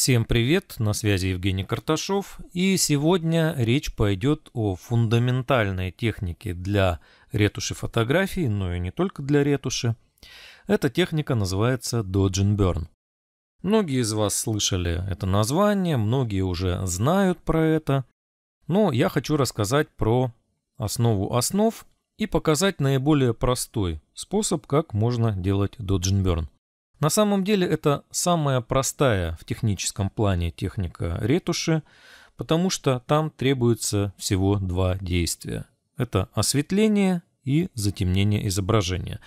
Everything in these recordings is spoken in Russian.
Всем привет, на связи Евгений Карташов, и сегодня речь пойдет о фундаментальной технике для ретуши фотографий, но и не только для ретуши. Эта техника называется Dodge and Burn. Многие из вас слышали это название, многие уже знают про это, но я хочу рассказать про основу основ и показать наиболее простой способ, как можно делать Dodge and Burn. На самом деле это самая простая в техническом плане техника ретуши, потому что там требуется всего два действия. Это осветление и затемнение изображения.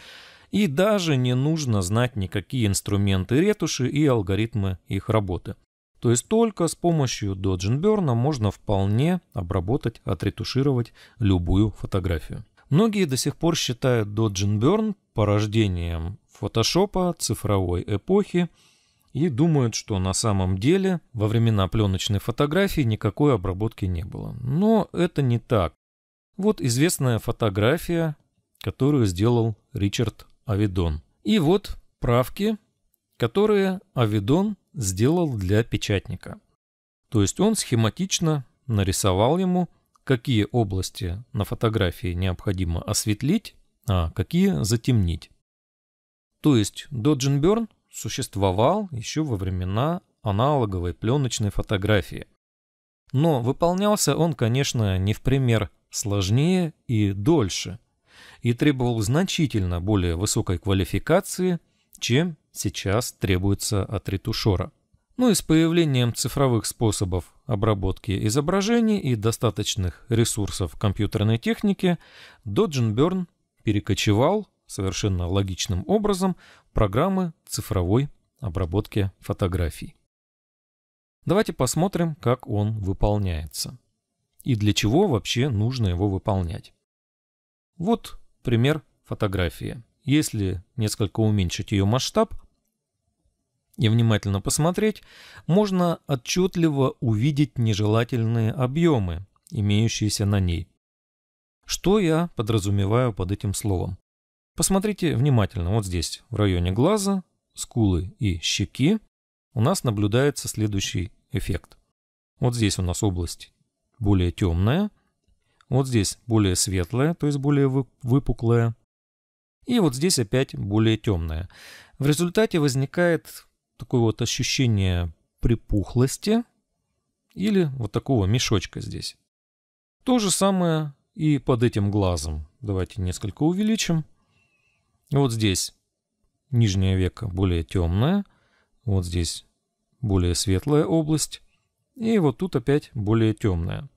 И даже не нужно знать никакие инструменты ретуши и алгоритмы их работы. То есть только с помощью Доджинберна можно вполне обработать, отретушировать любую фотографию. Многие до сих пор считают Доджинберн порождением фотошопа цифровой эпохи и думают, что на самом деле во времена пленочной фотографии никакой обработки не было. Но это не так. Вот известная фотография, которую сделал Ричард Авидон. И вот правки, которые Авидон сделал для печатника. То есть он схематично нарисовал ему, какие области на фотографии необходимо осветлить, а какие затемнить. То есть Доджинберн существовал еще во времена аналоговой пленочной фотографии. Но выполнялся он, конечно, не в пример сложнее и дольше, и требовал значительно более высокой квалификации, чем сейчас требуется от ретушера. Ну и с появлением цифровых способов обработки изображений и достаточных ресурсов компьютерной техники Доджинберн перекочевал совершенно логичным образом программы цифровой обработки фотографий. Давайте посмотрим, как он выполняется и для чего вообще нужно его выполнять. Вот пример фотографии. Если несколько уменьшить ее масштаб и внимательно посмотреть, можно отчетливо увидеть нежелательные объемы, имеющиеся на ней. Что я подразумеваю под этим словом? Посмотрите внимательно, вот здесь, в районе глаза, скулы и щеки, у нас наблюдается следующий эффект. Вот здесь у нас область более темная, вот здесь более светлая, то есть более выпуклая, и вот здесь опять более темная. В результате возникает такое вот ощущение припухлости или вот такого мешочка здесь. То же самое и под этим глазом. Давайте несколько увеличим. Вот здесь нижнее веко более темное, вот здесь более светлая область, и вот тут опять более темная.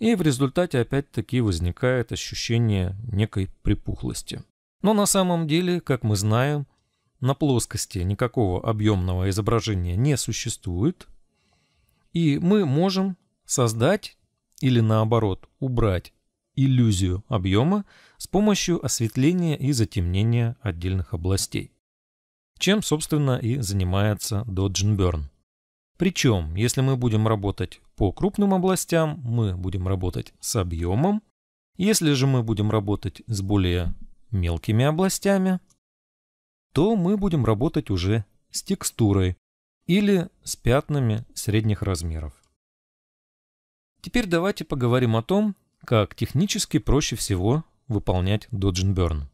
И в результате опять-таки возникает ощущение некой припухлости. Но на самом деле, как мы знаем, на плоскости никакого объемного изображения не существует, и мы можем создать или наоборот убрать иллюзию объема с помощью осветления и затемнения отдельных областей. Чем, собственно, и занимается Доджинберн. Причем, если мы будем работать по крупным областям, мы будем работать с объемом. Если же мы будем работать с более мелкими областями, то мы будем работать уже с текстурой или с пятнами средних размеров. Теперь давайте поговорим о том, как технически проще всего выполнять доджинберн.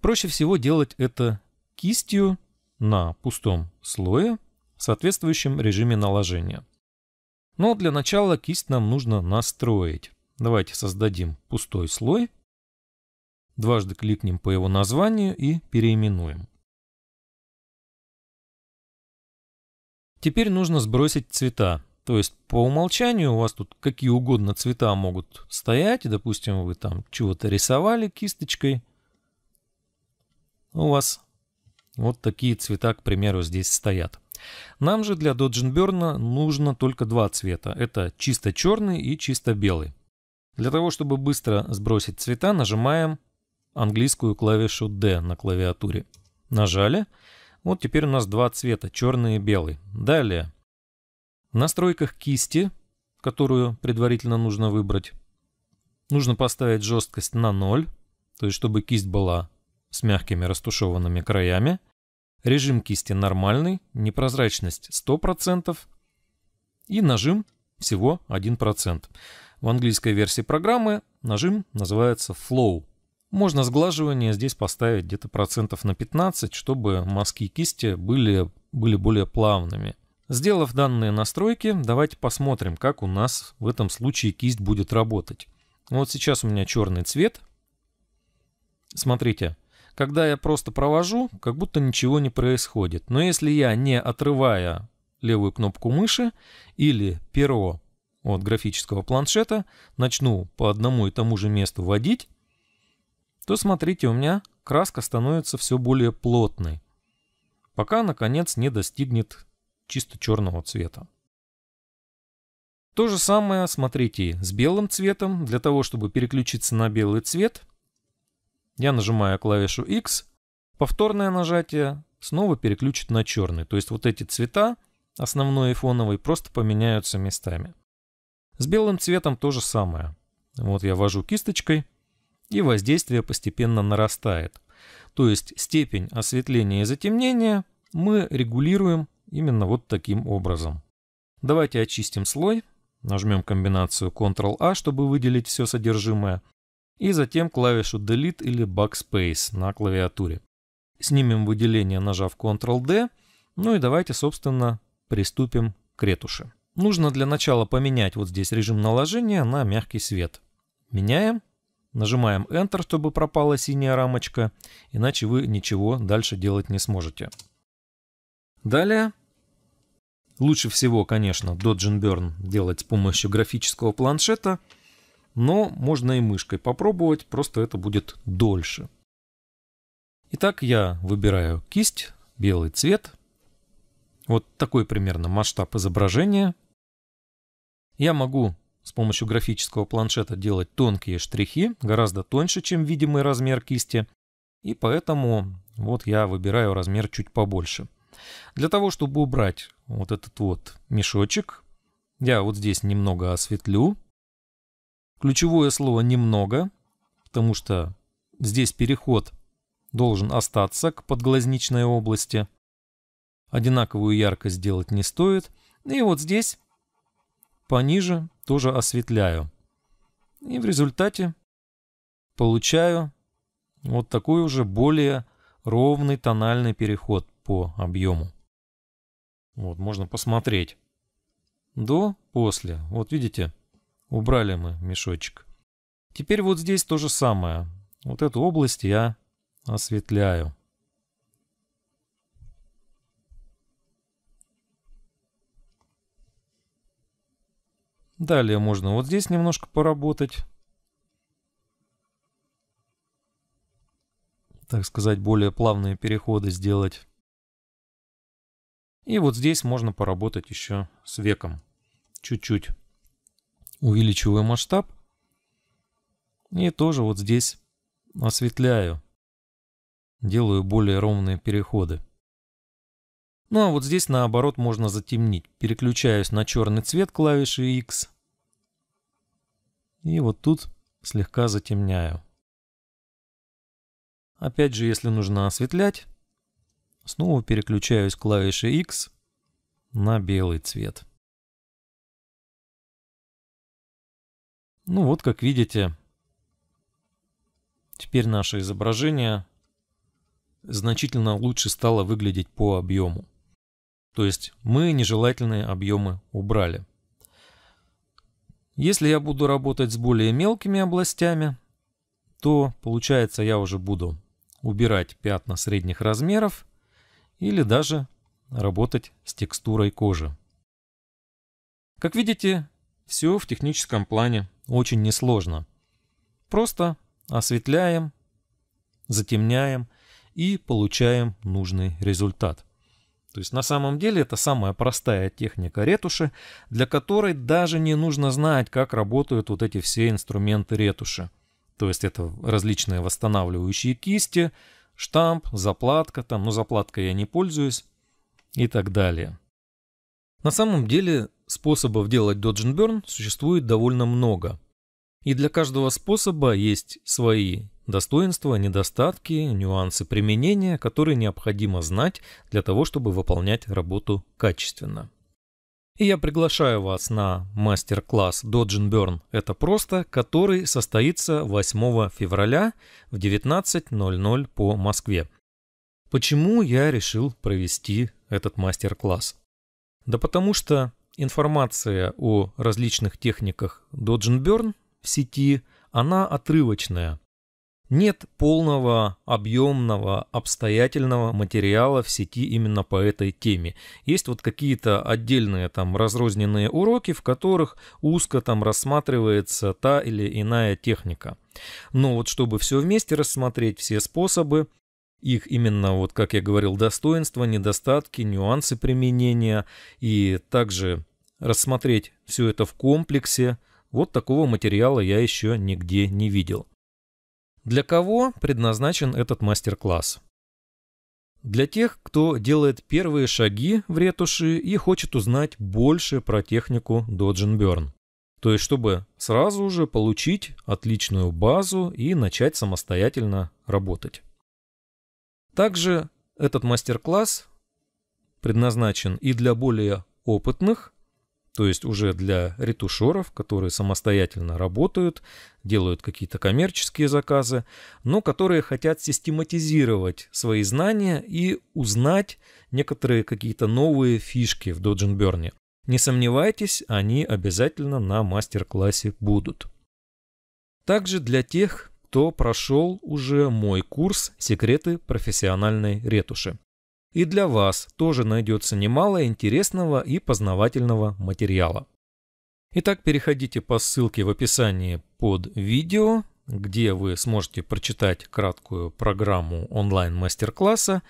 Проще всего делать это кистью на пустом слое в соответствующем режиме наложения. Но для начала кисть нам нужно настроить. Давайте создадим пустой слой. Дважды кликнем по его названию и переименуем. Теперь нужно сбросить цвета то есть по умолчанию у вас тут какие угодно цвета могут стоять, допустим, вы там чего-то рисовали кисточкой, у вас вот такие цвета, к примеру, здесь стоят. Нам же для Доджинберна нужно только два цвета. Это чисто черный и чисто белый. Для того, чтобы быстро сбросить цвета, нажимаем английскую клавишу D на клавиатуре. Нажали. Вот теперь у нас два цвета, черный и белый. Далее настройках кисти, которую предварительно нужно выбрать, нужно поставить жесткость на 0, то есть чтобы кисть была с мягкими растушеванными краями. Режим кисти нормальный, непрозрачность 100% и нажим всего 1%. В английской версии программы нажим называется Flow. Можно сглаживание здесь поставить где-то процентов на 15, чтобы мазки кисти были, были более плавными. Сделав данные настройки, давайте посмотрим, как у нас в этом случае кисть будет работать. Вот сейчас у меня черный цвет. Смотрите, когда я просто провожу, как будто ничего не происходит. Но если я, не отрывая левую кнопку мыши или перо от графического планшета, начну по одному и тому же месту водить, то смотрите, у меня краска становится все более плотной, пока, наконец, не достигнет чисто черного цвета. То же самое, смотрите, с белым цветом. Для того, чтобы переключиться на белый цвет, я нажимаю клавишу X, повторное нажатие снова переключит на черный. То есть вот эти цвета, основной и фоновый, просто поменяются местами. С белым цветом то же самое. Вот я вожу кисточкой, и воздействие постепенно нарастает. То есть степень осветления и затемнения мы регулируем именно вот таким образом. Давайте очистим слой, нажмем комбинацию Ctrl-A, чтобы выделить все содержимое, и затем клавишу Delete или Backspace на клавиатуре. Снимем выделение, нажав Ctrl-D, ну и давайте, собственно, приступим к ретуши. Нужно для начала поменять вот здесь режим наложения на мягкий свет. Меняем. Нажимаем Enter, чтобы пропала синяя рамочка, иначе вы ничего дальше делать не сможете. Далее Лучше всего, конечно, Dodge Burn делать с помощью графического планшета, но можно и мышкой попробовать, просто это будет дольше. Итак, я выбираю кисть, белый цвет. Вот такой примерно масштаб изображения. Я могу с помощью графического планшета делать тонкие штрихи, гораздо тоньше, чем видимый размер кисти. И поэтому вот я выбираю размер чуть побольше. Для того, чтобы убрать вот этот вот мешочек. Я вот здесь немного осветлю. Ключевое слово «немного», потому что здесь переход должен остаться к подглазничной области. Одинаковую яркость делать не стоит. И вот здесь пониже тоже осветляю. И в результате получаю вот такой уже более ровный тональный переход по объему. Вот, можно посмотреть. До, после. Вот видите, убрали мы мешочек. Теперь вот здесь то же самое. Вот эту область я осветляю. Далее можно вот здесь немножко поработать. Так сказать, более плавные переходы сделать. И вот здесь можно поработать еще с веком. Чуть-чуть увеличиваю масштаб. И тоже вот здесь осветляю. Делаю более ровные переходы. Ну а вот здесь наоборот можно затемнить. Переключаюсь на черный цвет клавиши X. И вот тут слегка затемняю. Опять же, если нужно осветлять, Снова переключаюсь клавиши X на белый цвет. Ну вот, как видите, теперь наше изображение значительно лучше стало выглядеть по объему. То есть мы нежелательные объемы убрали. Если я буду работать с более мелкими областями, то получается я уже буду убирать пятна средних размеров – или даже работать с текстурой кожи. Как видите, все в техническом плане очень несложно. Просто осветляем, затемняем и получаем нужный результат. То есть на самом деле это самая простая техника ретуши, для которой даже не нужно знать, как работают вот эти все инструменты ретуши. То есть это различные восстанавливающие кисти, штамп, заплатка, там, но ну, заплаткой я не пользуюсь и так далее. На самом деле способов делать Dodge and Burn существует довольно много. И для каждого способа есть свои достоинства, недостатки, нюансы применения, которые необходимо знать для того, чтобы выполнять работу качественно. И я приглашаю вас на мастер-класс Dodge Burn «Это просто», который состоится 8 февраля в 19.00 по Москве. Почему я решил провести этот мастер-класс? Да потому что информация о различных техниках Dodge Burn в сети, она отрывочная. Нет полного, объемного, обстоятельного материала в сети именно по этой теме. Есть вот какие-то отдельные там разрозненные уроки, в которых узко там рассматривается та или иная техника. Но вот чтобы все вместе рассмотреть, все способы, их именно, вот как я говорил, достоинства, недостатки, нюансы применения и также рассмотреть все это в комплексе, вот такого материала я еще нигде не видел. Для кого предназначен этот мастер-класс? Для тех, кто делает первые шаги в ретуши и хочет узнать больше про технику Додженберн. То есть, чтобы сразу же получить отличную базу и начать самостоятельно работать. Также этот мастер-класс предназначен и для более опытных, то есть уже для ретушеров, которые самостоятельно работают, делают какие-то коммерческие заказы, но которые хотят систематизировать свои знания и узнать некоторые какие-то новые фишки в Доджинберне. Не сомневайтесь, они обязательно на мастер-классе будут. Также для тех, кто прошел уже мой курс «Секреты профессиональной ретуши». И для вас тоже найдется немало интересного и познавательного материала. Итак, переходите по ссылке в описании под видео, где вы сможете прочитать краткую программу онлайн-мастер-класса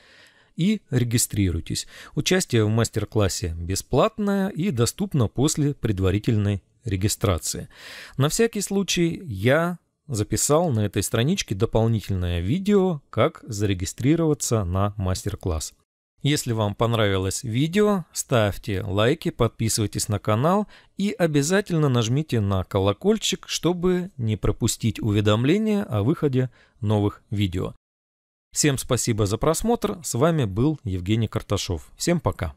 и регистрируйтесь. Участие в мастер-классе бесплатное и доступно после предварительной регистрации. На всякий случай я записал на этой страничке дополнительное видео, как зарегистрироваться на мастер-класс. Если вам понравилось видео, ставьте лайки, подписывайтесь на канал и обязательно нажмите на колокольчик, чтобы не пропустить уведомления о выходе новых видео. Всем спасибо за просмотр, с вами был Евгений Карташов. Всем пока!